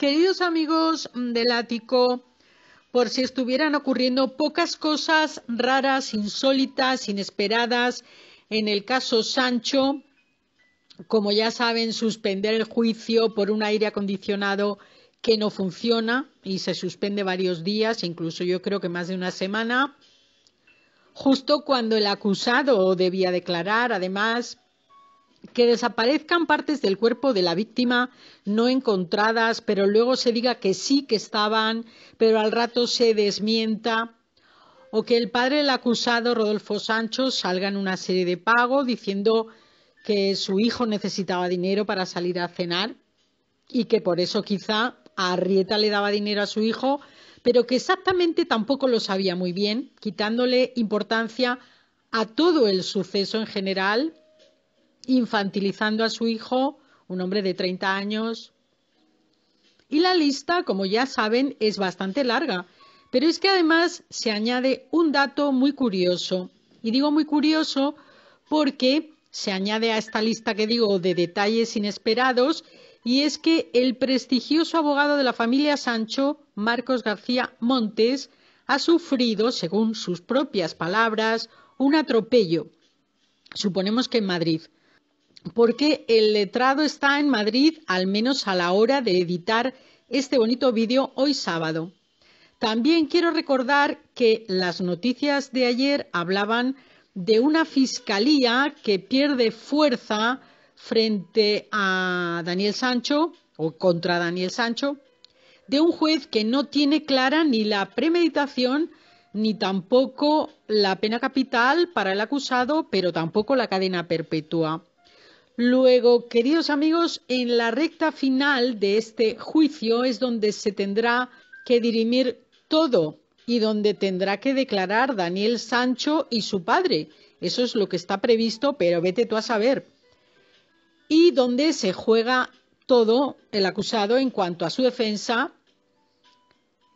Queridos amigos del ático, por si estuvieran ocurriendo pocas cosas raras, insólitas, inesperadas, en el caso Sancho, como ya saben, suspender el juicio por un aire acondicionado que no funciona y se suspende varios días, incluso yo creo que más de una semana, justo cuando el acusado debía declarar, además, que desaparezcan partes del cuerpo de la víctima no encontradas, pero luego se diga que sí que estaban, pero al rato se desmienta, o que el padre del acusado, Rodolfo Sancho, salga en una serie de pagos, diciendo que su hijo necesitaba dinero para salir a cenar y que por eso quizá a Arrieta le daba dinero a su hijo, pero que exactamente tampoco lo sabía muy bien, quitándole importancia a todo el suceso en general infantilizando a su hijo, un hombre de 30 años. Y la lista, como ya saben, es bastante larga, pero es que además se añade un dato muy curioso. Y digo muy curioso porque se añade a esta lista que digo de detalles inesperados, y es que el prestigioso abogado de la familia Sancho, Marcos García Montes, ha sufrido, según sus propias palabras, un atropello, suponemos que en Madrid, porque el letrado está en Madrid, al menos a la hora de editar este bonito vídeo hoy sábado. También quiero recordar que las noticias de ayer hablaban de una fiscalía que pierde fuerza frente a Daniel Sancho o contra Daniel Sancho, de un juez que no tiene clara ni la premeditación ni tampoco la pena capital para el acusado, pero tampoco la cadena perpetua. Luego, queridos amigos, en la recta final de este juicio es donde se tendrá que dirimir todo y donde tendrá que declarar Daniel Sancho y su padre. Eso es lo que está previsto, pero vete tú a saber. Y donde se juega todo el acusado en cuanto a su defensa.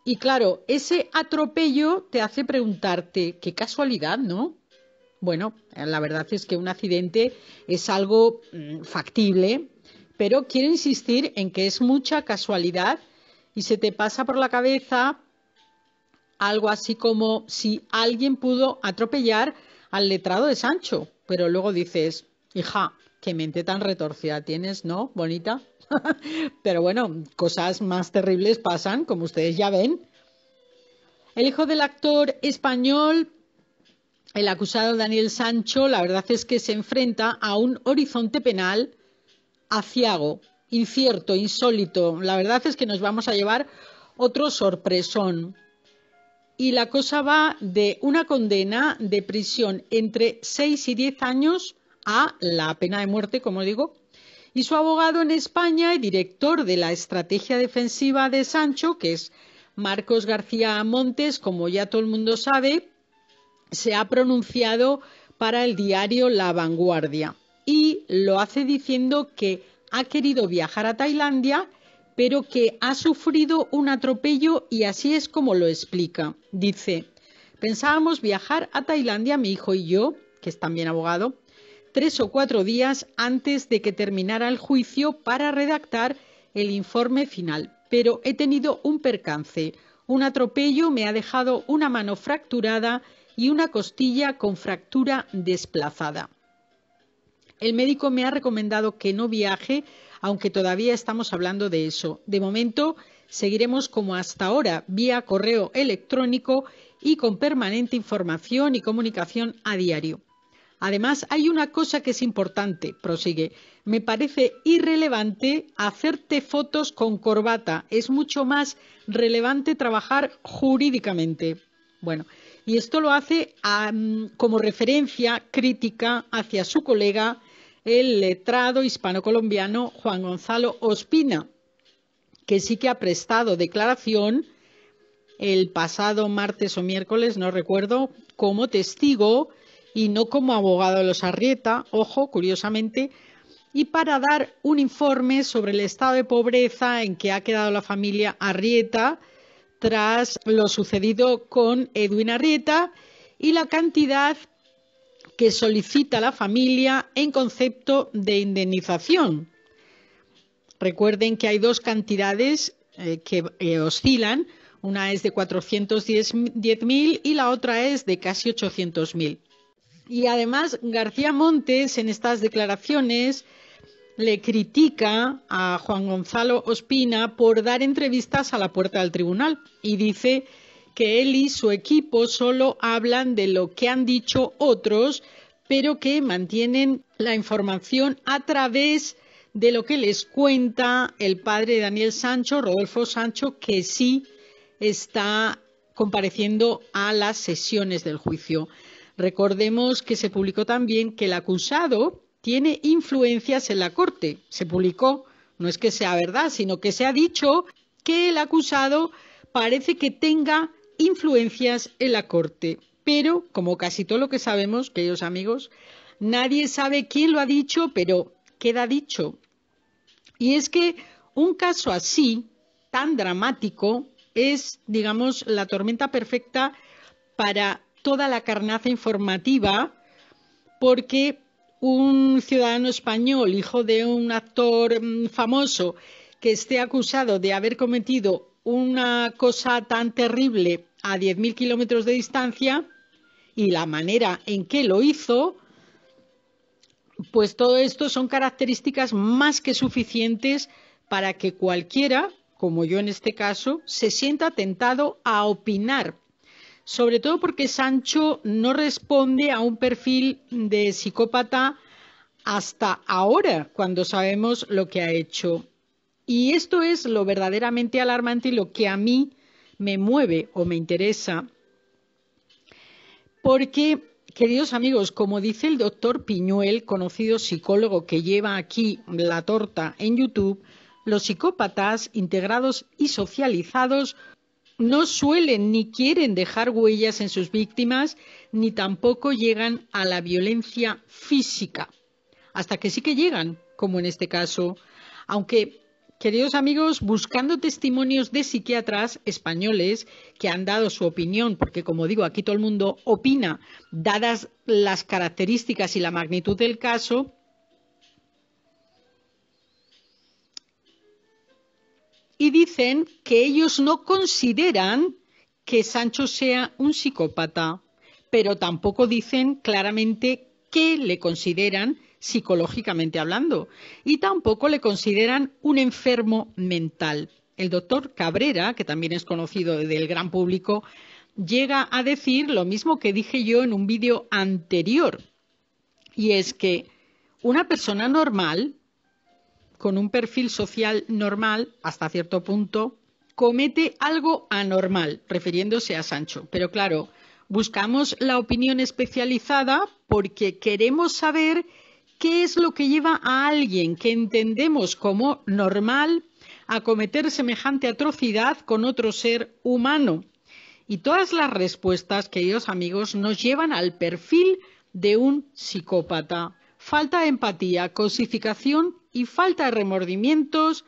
Y claro, ese atropello te hace preguntarte, qué casualidad, ¿no? Bueno, eh, la verdad es que un accidente es algo mm, factible, pero quiero insistir en que es mucha casualidad y se te pasa por la cabeza algo así como si alguien pudo atropellar al letrado de Sancho, pero luego dices, hija, qué mente tan retorcida tienes, ¿no? Bonita. pero bueno, cosas más terribles pasan, como ustedes ya ven. El hijo del actor español el acusado Daniel Sancho, la verdad es que se enfrenta a un horizonte penal aciago, incierto, insólito. La verdad es que nos vamos a llevar otro sorpresón. Y la cosa va de una condena de prisión entre 6 y 10 años a la pena de muerte, como digo. Y su abogado en España y director de la estrategia defensiva de Sancho, que es Marcos García Montes, como ya todo el mundo sabe, se ha pronunciado para el diario La Vanguardia y lo hace diciendo que ha querido viajar a Tailandia pero que ha sufrido un atropello y así es como lo explica. Dice, pensábamos viajar a Tailandia mi hijo y yo, que es también abogado, tres o cuatro días antes de que terminara el juicio para redactar el informe final, pero he tenido un percance. Un atropello me ha dejado una mano fracturada y una costilla con fractura desplazada. El médico me ha recomendado que no viaje, aunque todavía estamos hablando de eso. De momento, seguiremos como hasta ahora, vía correo electrónico y con permanente información y comunicación a diario. Además, hay una cosa que es importante, prosigue. Me parece irrelevante hacerte fotos con corbata. Es mucho más relevante trabajar jurídicamente. Bueno, y esto lo hace como referencia crítica hacia su colega, el letrado hispano-colombiano Juan Gonzalo Ospina, que sí que ha prestado declaración el pasado martes o miércoles, no recuerdo, como testigo y no como abogado de los Arrieta, ojo, curiosamente, y para dar un informe sobre el estado de pobreza en que ha quedado la familia Arrieta, tras lo sucedido con Edwin Arrieta y la cantidad que solicita la familia en concepto de indemnización. Recuerden que hay dos cantidades eh, que eh, oscilan, una es de 410.000 y la otra es de casi 800.000. Y además García Montes en estas declaraciones le critica a Juan Gonzalo Ospina por dar entrevistas a la puerta del tribunal y dice que él y su equipo solo hablan de lo que han dicho otros, pero que mantienen la información a través de lo que les cuenta el padre de Daniel Sancho, Rodolfo Sancho, que sí está compareciendo a las sesiones del juicio. Recordemos que se publicó también que el acusado tiene influencias en la Corte. Se publicó, no es que sea verdad, sino que se ha dicho que el acusado parece que tenga influencias en la Corte. Pero, como casi todo lo que sabemos, queridos amigos, nadie sabe quién lo ha dicho, pero queda dicho. Y es que un caso así, tan dramático, es, digamos, la tormenta perfecta para toda la carnaza informativa, porque un ciudadano español, hijo de un actor mm, famoso, que esté acusado de haber cometido una cosa tan terrible a 10.000 kilómetros de distancia y la manera en que lo hizo, pues todo esto son características más que suficientes para que cualquiera, como yo en este caso, se sienta tentado a opinar sobre todo porque Sancho no responde a un perfil de psicópata hasta ahora, cuando sabemos lo que ha hecho. Y esto es lo verdaderamente alarmante y lo que a mí me mueve o me interesa. Porque, queridos amigos, como dice el doctor Piñuel, conocido psicólogo que lleva aquí la torta en YouTube, los psicópatas integrados y socializados no suelen ni quieren dejar huellas en sus víctimas, ni tampoco llegan a la violencia física, hasta que sí que llegan, como en este caso. Aunque, queridos amigos, buscando testimonios de psiquiatras españoles que han dado su opinión, porque como digo, aquí todo el mundo opina, dadas las características y la magnitud del caso, y dicen que ellos no consideran que Sancho sea un psicópata, pero tampoco dicen claramente qué le consideran psicológicamente hablando y tampoco le consideran un enfermo mental. El doctor Cabrera, que también es conocido del gran público, llega a decir lo mismo que dije yo en un vídeo anterior, y es que una persona normal con un perfil social normal, hasta cierto punto, comete algo anormal, refiriéndose a Sancho. Pero claro, buscamos la opinión especializada porque queremos saber qué es lo que lleva a alguien que entendemos como normal a cometer semejante atrocidad con otro ser humano. Y todas las respuestas, queridos amigos, nos llevan al perfil de un psicópata. Falta de empatía, cosificación y falta de remordimientos,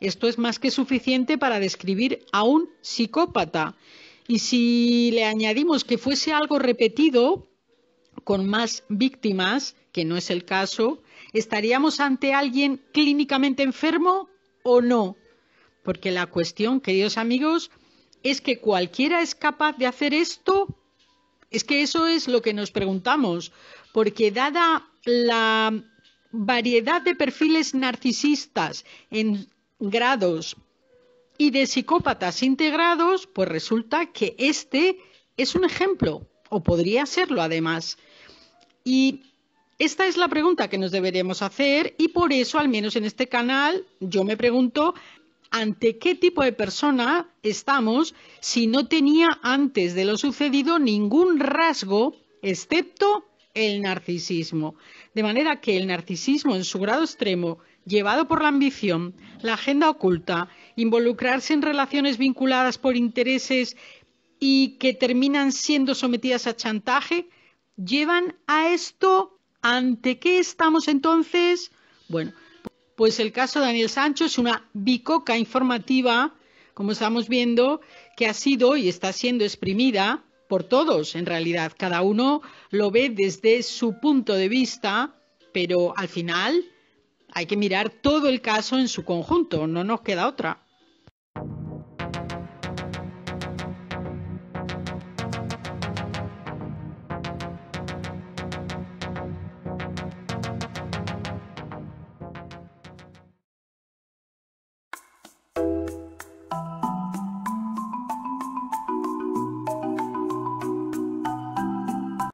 esto es más que suficiente para describir a un psicópata. Y si le añadimos que fuese algo repetido, con más víctimas, que no es el caso, ¿estaríamos ante alguien clínicamente enfermo o no? Porque la cuestión, queridos amigos, es que cualquiera es capaz de hacer esto. Es que eso es lo que nos preguntamos, porque dada la variedad de perfiles narcisistas en grados y de psicópatas integrados, pues resulta que este es un ejemplo, o podría serlo además. Y esta es la pregunta que nos deberíamos hacer y por eso, al menos en este canal, yo me pregunto ante qué tipo de persona estamos si no tenía antes de lo sucedido ningún rasgo, excepto el narcisismo. De manera que el narcisismo en su grado extremo, llevado por la ambición, la agenda oculta, involucrarse en relaciones vinculadas por intereses y que terminan siendo sometidas a chantaje, llevan a esto. ¿Ante qué estamos entonces? Bueno, pues el caso de Daniel Sancho es una bicoca informativa, como estamos viendo, que ha sido y está siendo exprimida por todos, en realidad. Cada uno lo ve desde su punto de vista, pero al final hay que mirar todo el caso en su conjunto, no nos queda otra.